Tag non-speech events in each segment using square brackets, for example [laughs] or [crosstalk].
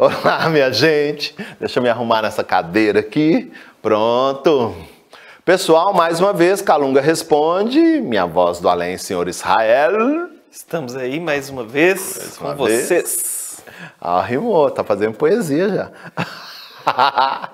Olá, minha gente. Deixa eu me arrumar nessa cadeira aqui. Pronto. Pessoal, mais uma vez, Calunga responde. Minha voz do além, senhor Israel. Estamos aí mais uma vez mais com vocês. Ah, rimou, tá fazendo poesia já. [laughs]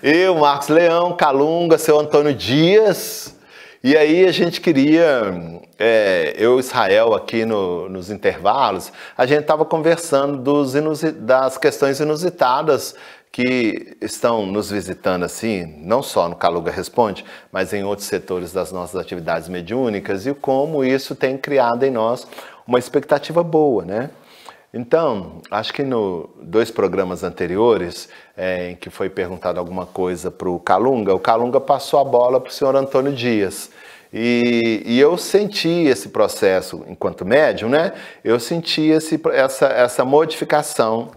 Eu, Marcos Leão, Calunga, seu Antônio Dias. E aí a gente queria, é, eu e Israel aqui no, nos intervalos, a gente estava conversando dos das questões inusitadas que estão nos visitando assim, não só no Caluga Responde, mas em outros setores das nossas atividades mediúnicas e como isso tem criado em nós uma expectativa boa, né? Então, acho que no dois programas anteriores, é, em que foi perguntado alguma coisa para o Calunga, o Calunga passou a bola para o senhor Antônio Dias. E, e, eu senti esse processo, enquanto médium, né? Eu senti esse, essa, essa modificação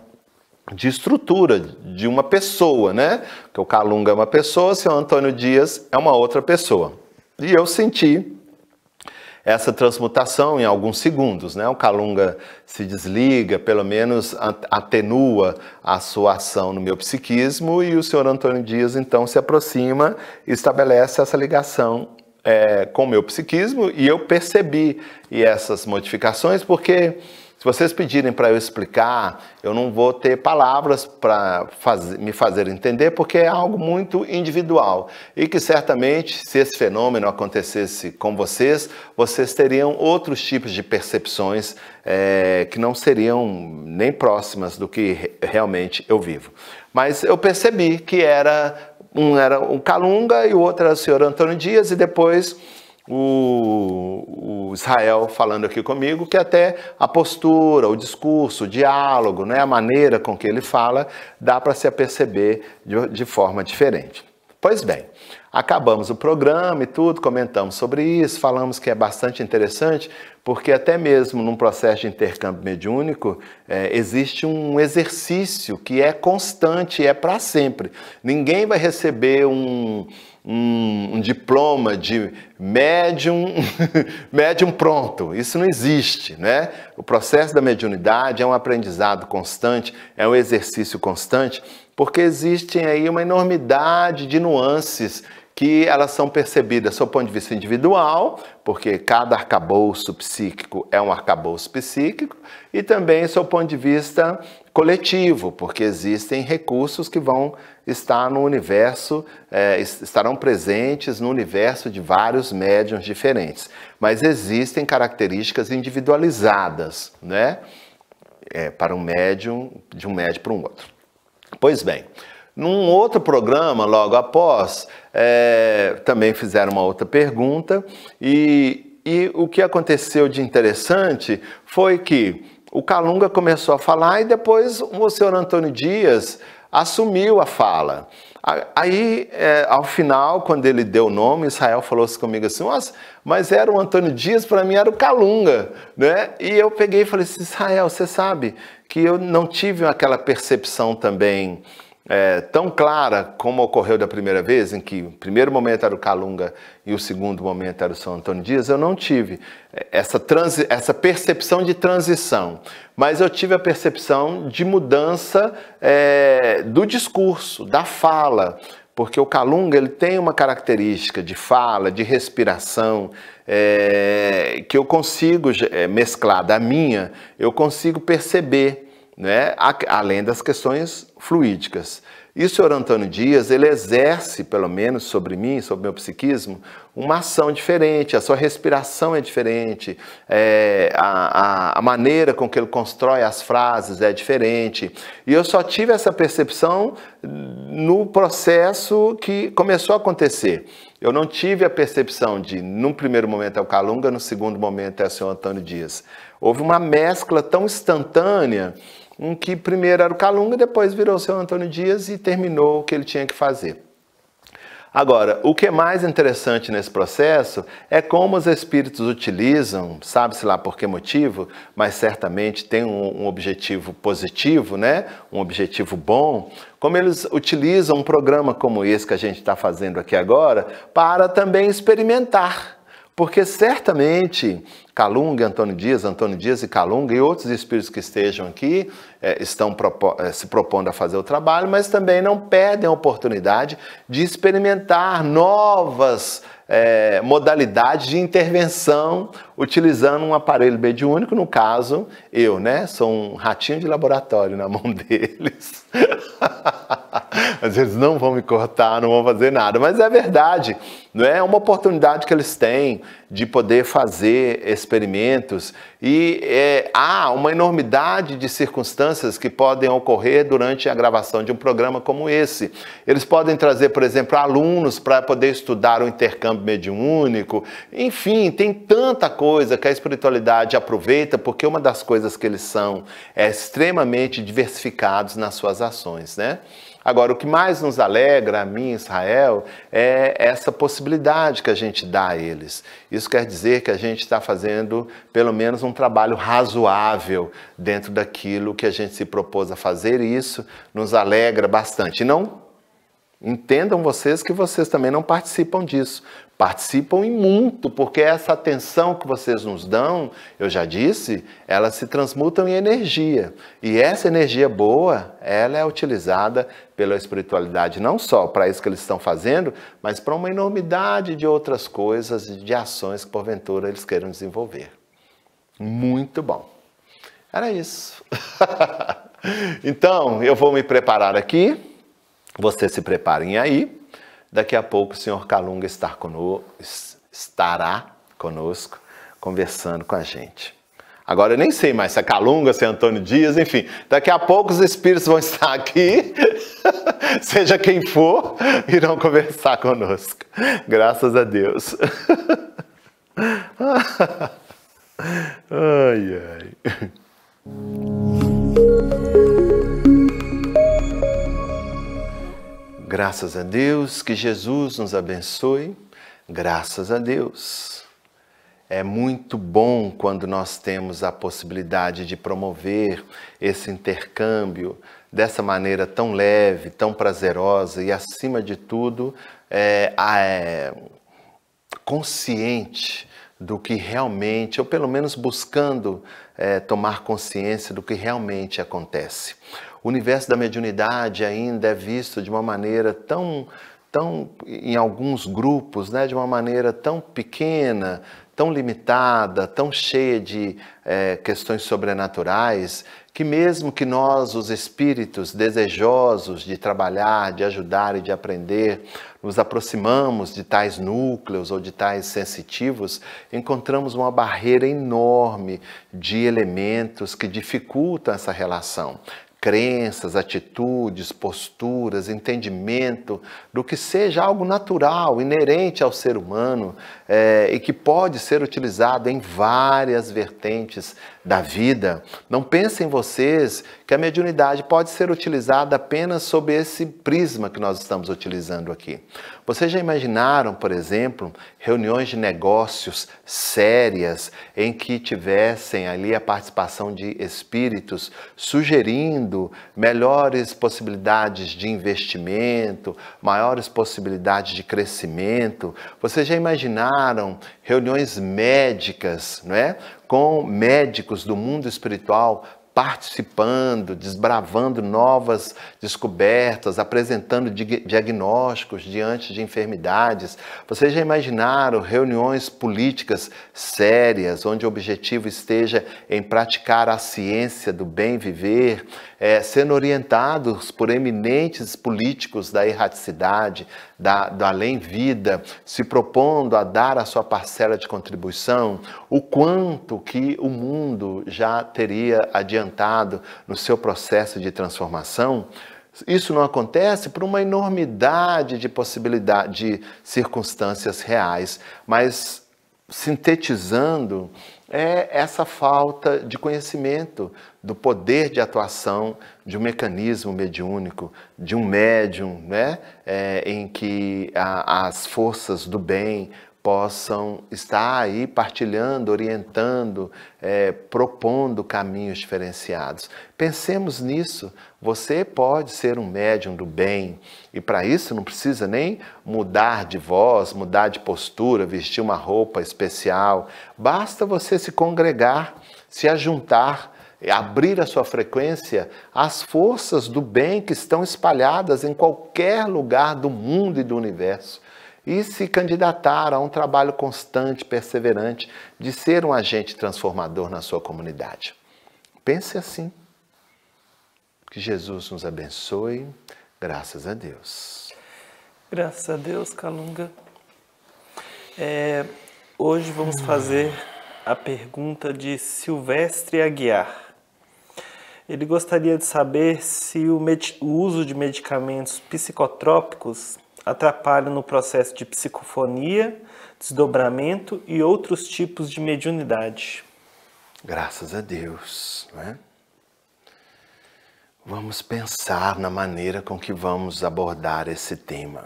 de estrutura de uma pessoa, né? Porque o Calunga é uma pessoa, o senhor Antônio Dias é uma outra pessoa. E eu senti essa transmutação em alguns segundos. Né? O calunga se desliga, pelo menos atenua a sua ação no meu psiquismo, e o senhor Antônio Dias então se aproxima estabelece essa ligação é, com o meu psiquismo, e eu percebi essas modificações, porque se vocês pedirem para eu explicar, eu não vou ter palavras para faz, me fazer entender, porque é algo muito individual. E que certamente, se esse fenômeno acontecesse com vocês, vocês teriam outros tipos de percepções é, que não seriam nem próximas do que realmente eu vivo. Mas eu percebi que era um era um Calunga e o outro era o senhor Antônio Dias, e depois o, o, Israel falando aqui comigo que até a postura, o discurso, o diálogo, né, a maneira com que ele fala, dá para se aperceber de, de forma diferente. Pois bem, acabamos o programa e tudo, comentamos sobre isso, falamos que é bastante interessante, porque até mesmo num processo de intercâmbio mediúnico é, existe um exercício que é constante, é para sempre. Ninguém vai receber um um, um diploma de médium, [laughs] médium pronto. Isso não existe, né? O processo da mediunidade é um aprendizado constante, é um exercício constante, porque existem aí uma enormidade de nuances que elas são percebidas do ponto de vista individual, porque cada arcabouço psíquico é um arcabouço psíquico, e também do o ponto de vista coletivo, porque existem recursos que vão está no universo, é, estarão presentes no universo de vários médiums diferentes. Mas existem características individualizadas, né? É, para um médium, de um médium para um outro. Pois bem, num outro programa, logo após, é, também fizeram uma outra pergunta, e, e o que aconteceu de interessante foi que o Calunga começou a falar e depois o senhor Antônio Dias assumiu a fala. Aí, é, ao final, quando ele deu o nome, Israel falou assim comigo assim: mas era o Antônio Dias, para mim era o Calunga. Né? E eu peguei e falei assim: Israel, você sabe que eu não tive aquela percepção também é, tão clara como ocorreu da primeira vez, em que o primeiro momento era o Calunga e o segundo momento era o São Antônio Dias, eu não tive essa, transi essa percepção de transição, mas eu tive a percepção de mudança é, do discurso, da fala, porque o Calunga ele tem uma característica de fala, de respiração, é, que eu consigo é, mesclar, da minha, eu consigo perceber né, além das questões fluídicas. E o senhor Antônio Dias, ele exerce, pelo menos sobre mim, sobre meu psiquismo, uma ação diferente, a sua respiração é diferente, é, a, a, a maneira com que ele constrói as frases é diferente. E eu só tive essa percepção no processo que começou a acontecer. Eu não tive a percepção de, num primeiro momento é o Calunga, no segundo momento é o senhor Antônio Dias. Houve uma mescla tão instantânea em que primeiro era o Calunga, depois virou o seu Antônio Dias e terminou o que ele tinha que fazer. Agora, o que é mais interessante nesse processo é como os espíritos utilizam, sabe-se lá por que motivo, mas certamente tem um, um, objetivo positivo, né? um objetivo bom, como eles utilizam um programa como esse que a gente está fazendo aqui agora para também experimentar. Porque certamente Calunga, Antônio Dias, Antônio Dias e Calunga e outros espíritos que estejam aqui é, estão propo é, se propondo a fazer o trabalho, mas também não perdem a oportunidade de experimentar novas é, modalidades de intervenção utilizando um aparelho mediúnico, no caso eu, né? Sou um ratinho de laboratório na mão [laughs] deles. Às vezes não vão me cortar, não vão fazer nada, mas é verdade, não é? É uma oportunidade que eles têm de poder fazer experimentos e é, há uma enormidade de circunstâncias que podem ocorrer durante a gravação de um programa como esse. Eles podem trazer, por exemplo, alunos para poder estudar o intercâmbio mediúnico, enfim, tem tanta coisa que a espiritualidade aproveita, porque uma das coisas que eles são é extremamente diversificados nas suas ações, né? Agora, o que mais nos alegra, a mim, Israel, é essa possibilidade que a gente dá a eles. Isso quer dizer que a gente está fazendo, pelo menos, um trabalho razoável dentro daquilo que a gente se propôs a fazer, e isso nos alegra bastante. Não Entendam vocês que vocês também não participam disso. Participam e muito, porque essa atenção que vocês nos dão, eu já disse, ela se transmutam em energia. E essa energia boa, ela é utilizada pela espiritualidade não só para isso que eles estão fazendo, mas para uma enormidade de outras coisas e de ações que porventura eles queiram desenvolver. Muito bom. Era isso. [laughs] então, eu vou me preparar aqui vocês se preparem aí. Daqui a pouco o senhor Calunga estar conosco, estará conosco, conversando com a gente. Agora eu nem sei mais se é Calunga, se é Antônio Dias, enfim. Daqui a pouco os espíritos vão estar aqui, [laughs] seja quem for, irão conversar conosco. Graças a Deus. [laughs] ai, ai. Graças a Deus que Jesus nos abençoe. Graças a Deus. É muito bom quando nós temos a possibilidade de promover esse intercâmbio dessa maneira tão leve, tão prazerosa e, acima de tudo, é, é consciente do que realmente, ou pelo menos buscando é, tomar consciência do que realmente acontece. O universo da mediunidade ainda é visto de uma maneira tão, tão em alguns grupos, né, de uma maneira tão pequena, tão limitada, tão cheia de é, questões sobrenaturais, que mesmo que nós, os espíritos desejosos de trabalhar, de ajudar e de aprender, nos aproximamos de tais núcleos ou de tais sensitivos, encontramos uma barreira enorme de elementos que dificultam essa relação crenças, atitudes, posturas, entendimento do que seja algo natural, inerente ao ser humano, é, e que pode ser utilizado em várias vertentes da vida. Não pensem vocês que a mediunidade pode ser utilizada apenas sob esse prisma que nós estamos utilizando aqui. Vocês já imaginaram, por exemplo, reuniões de negócios sérias em que tivessem ali a participação de espíritos sugerindo melhores possibilidades de investimento, maiores possibilidades de crescimento? Vocês já imaginaram? participaram, reuniões médicas, não é? com médicos do mundo espiritual participando, desbravando novas descobertas, apresentando diagnósticos diante de enfermidades. Vocês já imaginaram reuniões políticas sérias, onde o objetivo esteja em praticar a ciência do bem viver, é, sendo orientados por eminentes políticos da erraticidade, da, do além-vida, se propondo a dar a sua parcela de contribuição, o quanto que o mundo já teria adiantado no seu processo de transformação, isso não acontece por uma enormidade de possibilidade, de circunstâncias reais, mas sintetizando é essa falta de conhecimento do poder de atuação de um mecanismo mediúnico, de um médium, né? É, em que a, as forças do bem, possam estar aí partilhando, orientando, é, propondo caminhos diferenciados. Pensemos nisso. Você pode ser um médium do bem e para isso não precisa nem mudar de voz, mudar de postura, vestir uma roupa especial. Basta você se congregar, se ajuntar abrir a sua frequência às forças do bem que estão espalhadas em qualquer lugar do mundo e do universo e se candidatar a um trabalho constante, perseverante, de ser um agente transformador na sua comunidade. Pense assim. Que Jesus nos abençoe, graças a Deus. Graças a Deus, Calunga. É, hoje vamos fazer a pergunta de Silvestre Aguiar. Ele gostaria de saber se o, o uso de medicamentos psicotrópicos atrapalham no processo de psicofonia, desdobramento e outros tipos de mediunidade. Graças a Deus, né? Vamos pensar na maneira com que vamos abordar esse tema.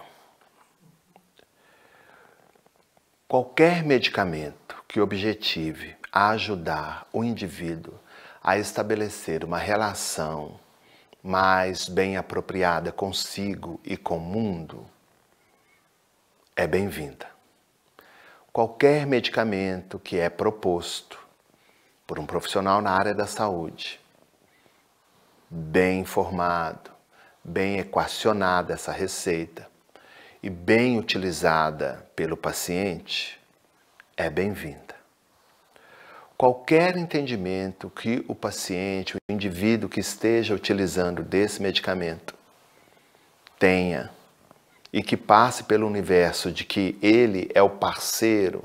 Qualquer medicamento que objetive ajudar o indivíduo a estabelecer uma relação mais bem apropriada consigo e com o mundo, é bem-vinda. Qualquer medicamento que é proposto por um profissional na área da saúde, bem informado, bem equacionada essa receita e bem utilizada pelo paciente, é bem-vinda. Qualquer entendimento que o paciente, o indivíduo que esteja utilizando desse medicamento tenha e que passe pelo universo de que ele é o parceiro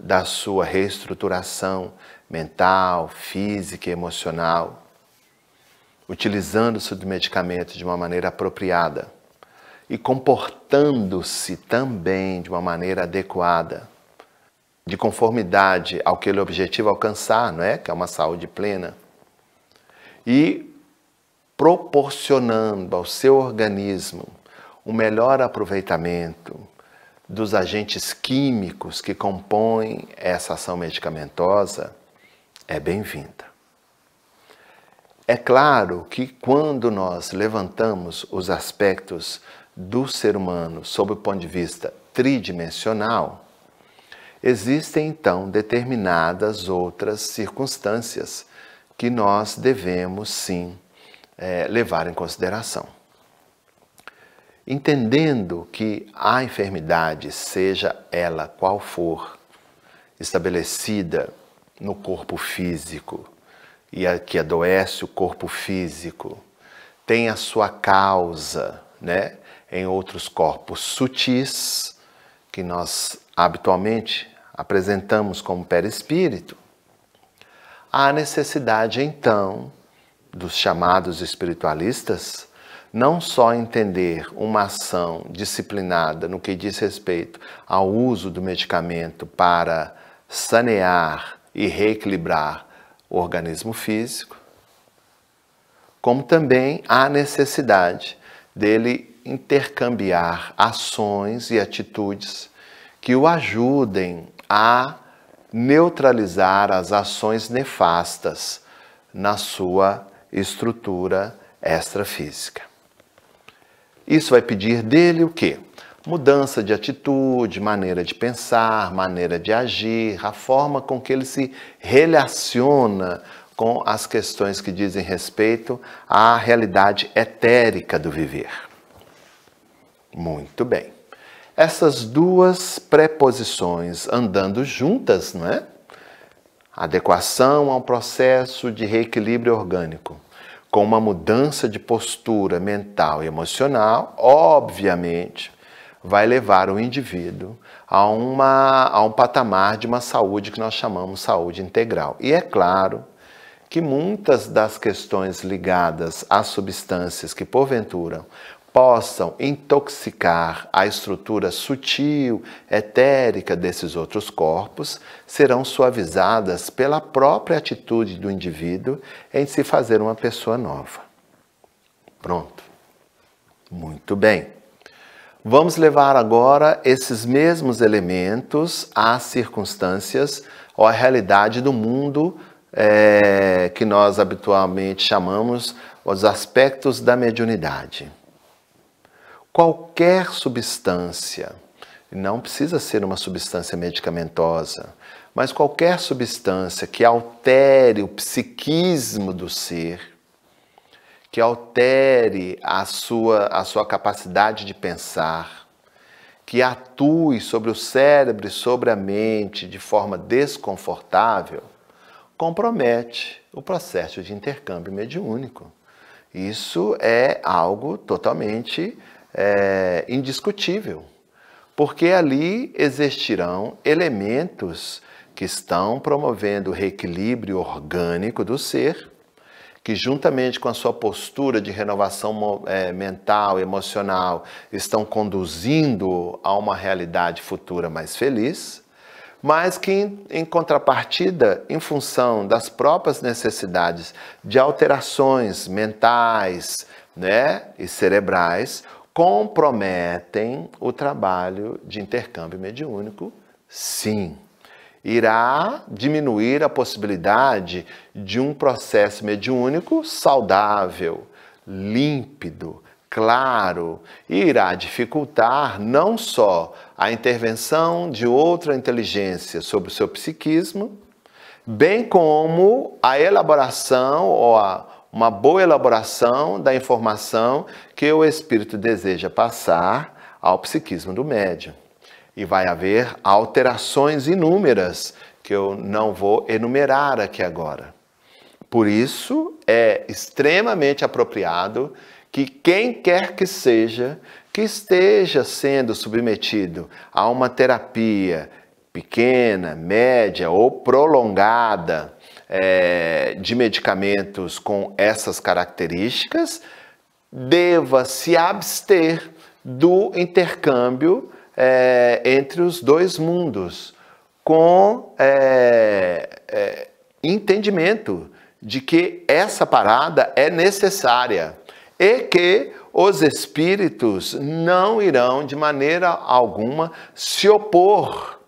da sua reestruturação mental, física e emocional, utilizando-se do medicamento de uma maneira apropriada e comportando-se também de uma maneira adequada, de conformidade ao que ele é objetiva alcançar, não é? Que é uma saúde plena. E proporcionando ao seu organismo um melhor aproveitamento dos agentes químicos que compõem essa ação medicamentosa é bem-vinda. É claro que quando nós levantamos os aspectos do ser humano sob o ponto de vista tridimensional, existem então determinadas outras circunstâncias que nós devemos sim é, levar em consideração entendendo que a enfermidade, seja ela qual for, estabelecida no corpo físico e a, que adoece o corpo físico, tem a sua causa, né, em outros corpos sutis que nós habitualmente apresentamos como perispírito. Há necessidade então dos chamados espiritualistas não só entender uma ação disciplinada no que diz respeito ao uso do medicamento para sanear e reequilibrar o organismo físico, como também a necessidade dele intercambiar ações e atitudes que o ajudem a neutralizar as ações nefastas na sua estrutura extrafísica. Isso vai pedir dele o quê? Mudança de atitude, maneira de pensar, maneira de agir, a forma com que ele se relaciona com as questões que dizem respeito à realidade etérica do viver. Muito bem. Essas duas preposições andando juntas, não é? Adequação ao processo de reequilíbrio orgânico com uma mudança de postura mental e emocional, obviamente, vai levar o indivíduo a, uma, a um patamar de uma saúde que nós chamamos saúde integral. E é claro que muitas das questões ligadas às substâncias que, porventura, possam intoxicar a estrutura sutil, etérica desses outros corpos, serão suavizadas pela própria atitude do indivíduo em se fazer uma pessoa nova. Pronto. Muito bem. Vamos levar agora esses mesmos elementos às circunstâncias ou à realidade do mundo é, que nós habitualmente chamamos os aspectos da mediunidade qualquer substância, não precisa ser uma substância medicamentosa, mas qualquer substância que altere o psiquismo do ser, que altere a sua, a sua capacidade de pensar, que atue sobre o cérebro e sobre a mente de forma desconfortável, compromete o processo de intercâmbio mediúnico. Isso é algo totalmente é, indiscutível, porque ali existirão elementos que estão promovendo o reequilíbrio orgânico do ser, que juntamente com a sua postura de renovação é, mental, emocional, estão conduzindo a uma realidade futura mais feliz, mas que em, em contrapartida, em função das próprias necessidades de alterações mentais, né, e cerebrais, comprometem o trabalho de intercâmbio mediúnico, sim. Irá diminuir a possibilidade de um processo mediúnico saudável, límpido, claro, e irá dificultar não só a intervenção de outra inteligência sobre o seu psiquismo, bem como a elaboração ou a uma boa elaboração da informação que o espírito deseja passar ao psiquismo do médium. E vai haver alterações inúmeras que eu não vou enumerar aqui agora. Por isso é extremamente apropriado que quem quer que seja que esteja sendo submetido a uma terapia pequena, média ou prolongada, é, de medicamentos com essas características deva se abster do intercâmbio é, entre os dois mundos, com é, é, entendimento de que essa parada é necessária e que os espíritos não irão de maneira alguma se opor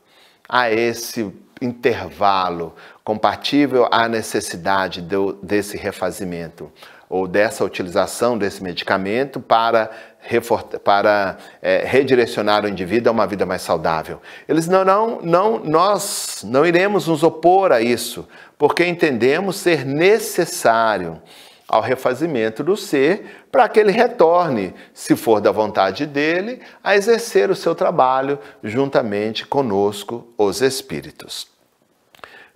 a esse intervalo compatível à necessidade do, desse refazimento ou dessa utilização desse medicamento para, para é, redirecionar o indivíduo a uma vida mais saudável. Eles não, não, não, nós não iremos nos opor a isso, porque entendemos ser necessário ao refazimento do ser para que ele retorne, se for da vontade dele, a exercer o seu trabalho juntamente conosco, os espíritos.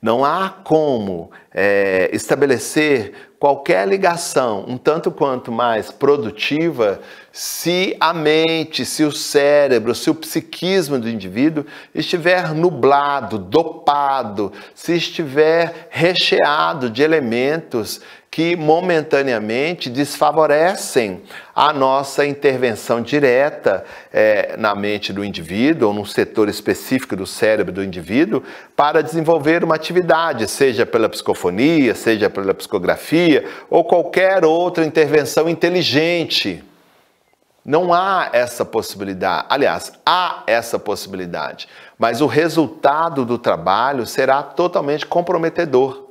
Não há como é, estabelecer qualquer ligação um tanto quanto mais produtiva se a mente, se o cérebro, se o psiquismo do indivíduo estiver nublado, dopado, se estiver recheado de elementos que momentaneamente desfavorecem a nossa intervenção direta é, na mente do indivíduo ou num setor específico do cérebro do indivíduo para desenvolver uma atividade, seja pela psicofonia, seja pela psicografia ou qualquer outra intervenção inteligente. Não há essa possibilidade. Aliás, há essa possibilidade, mas o resultado do trabalho será totalmente comprometedor.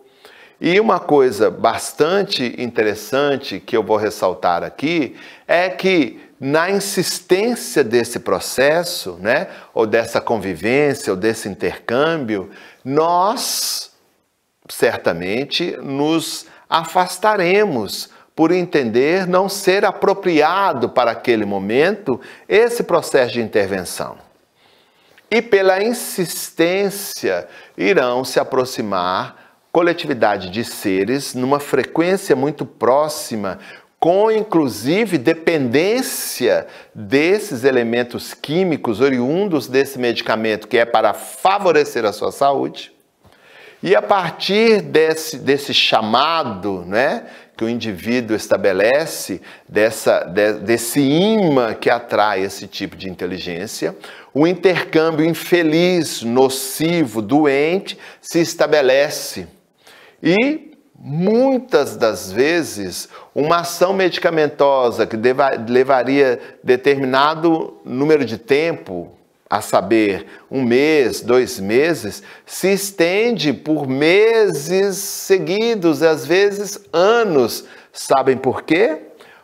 E uma coisa bastante interessante que eu vou ressaltar aqui é que na insistência desse processo, né, ou dessa convivência, ou desse intercâmbio, nós certamente nos afastaremos por entender não ser apropriado para aquele momento esse processo de intervenção. E pela insistência irão se aproximar coletividade de seres numa frequência muito próxima, com inclusive dependência desses elementos químicos oriundos desse medicamento que é para favorecer a sua saúde. E a partir desse, desse chamado né, que o indivíduo estabelece, dessa, de, desse imã que atrai esse tipo de inteligência, o intercâmbio infeliz, nocivo, doente se estabelece e muitas das vezes, uma ação medicamentosa que deva, levaria determinado número de tempo, a saber, um mês, dois meses, se estende por meses seguidos, às vezes anos. Sabem por quê?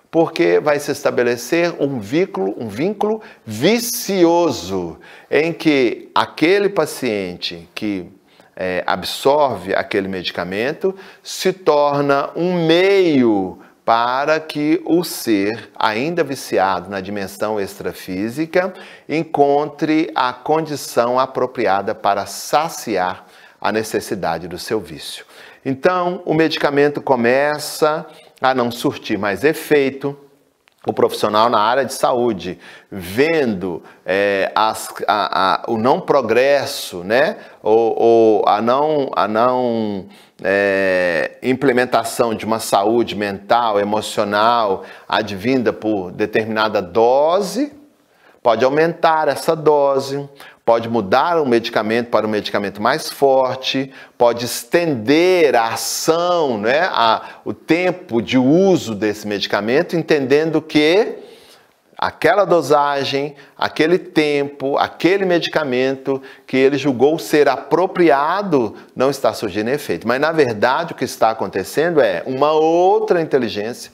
Porque vai se estabelecer um vínculo, um vínculo vicioso em que aquele paciente que é, absorve aquele medicamento se torna um meio para que o ser, ainda viciado na dimensão extrafísica, encontre a condição apropriada para saciar a necessidade do seu vício. Então, o medicamento começa a não surtir mais efeito, o profissional na área de saúde, vendo é, as, a, a, o não progresso, né, ou, ou a não, a não é, implementação de uma saúde mental, emocional, advinda por determinada dose, Pode aumentar essa dose, pode mudar o medicamento para um medicamento mais forte, pode estender a ação, né, a, o tempo de uso desse medicamento, entendendo que aquela dosagem, aquele tempo, aquele medicamento que ele julgou ser apropriado não está surgindo efeito. Mas na verdade o que está acontecendo é uma outra inteligência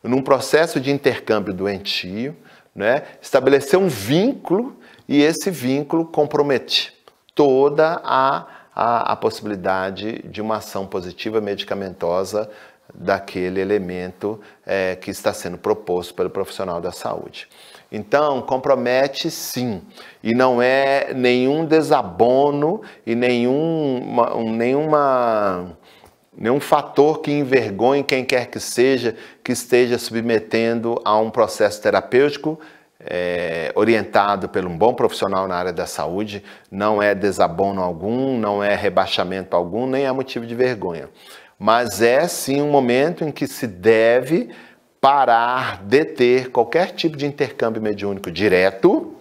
num processo de intercâmbio doentio né? estabelecer um vínculo e esse vínculo compromete toda a, a, a possibilidade de uma ação positiva medicamentosa daquele elemento é, que está sendo proposto pelo profissional da saúde. Então, compromete sim, e não é nenhum desabono e nenhum, uma, nenhuma nenhum fator que envergonhe quem quer que seja que esteja submetendo a um processo terapêutico é, orientado por um bom profissional na área da saúde, não é desabono algum, não é rebaixamento algum, nem é motivo de vergonha. Mas é sim um momento em que se deve parar, deter qualquer tipo de intercâmbio mediúnico direto,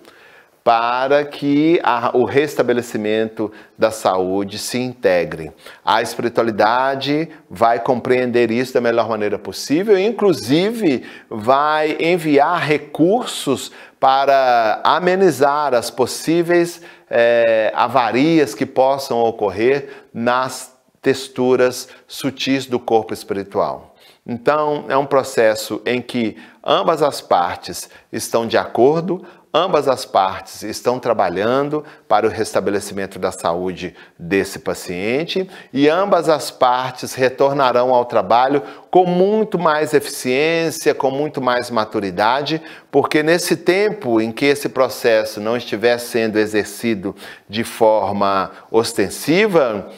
para que a, o restabelecimento da saúde se integre. A espiritualidade vai compreender isso da melhor maneira possível, e inclusive vai enviar recursos para amenizar as possíveis é, avarias que possam ocorrer nas texturas sutis do corpo espiritual. Então, é um processo em que ambas as partes estão de acordo, Ambas as partes estão trabalhando para o restabelecimento da saúde desse paciente e ambas as partes retornarão ao trabalho com muito mais eficiência, com muito mais maturidade, porque nesse tempo em que esse processo não estiver sendo exercido de forma ostensiva,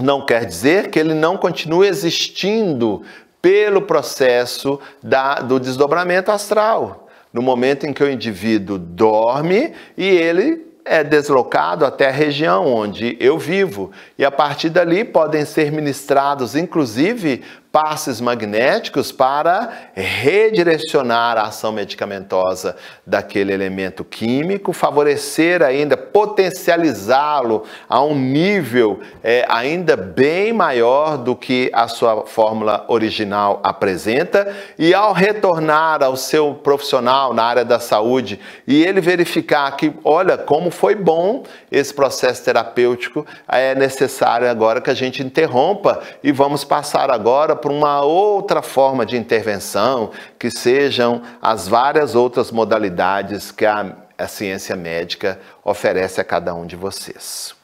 não quer dizer que ele não continue existindo pelo processo da, do desdobramento astral no momento em que o indivíduo dorme e ele é deslocado até a região onde eu vivo. E a partir dali podem ser ministrados, inclusive, passes magnéticos para redirecionar a ação medicamentosa daquele elemento químico, favorecer ainda, potencializá-lo a um nível é, ainda bem maior do que a sua fórmula original apresenta, e ao retornar ao seu profissional na área da saúde e ele verificar que, olha, como foi bom esse processo terapêutico, é necessário agora que a gente interrompa e vamos passar agora para uma outra forma de intervenção, que sejam as várias outras modalidades que a, a ciência médica oferece a cada um de vocês.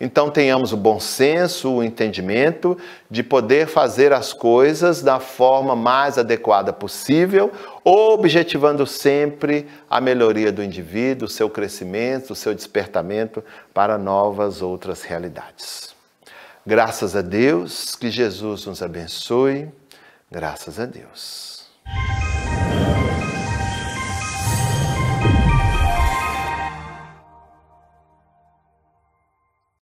Então tenhamos o bom senso, o entendimento de poder fazer as coisas da forma mais adequada possível, objetivando sempre a melhoria do indivíduo, o seu crescimento, o seu despertamento para novas outras realidades. Graças a Deus, que Jesus nos abençoe. Graças a Deus.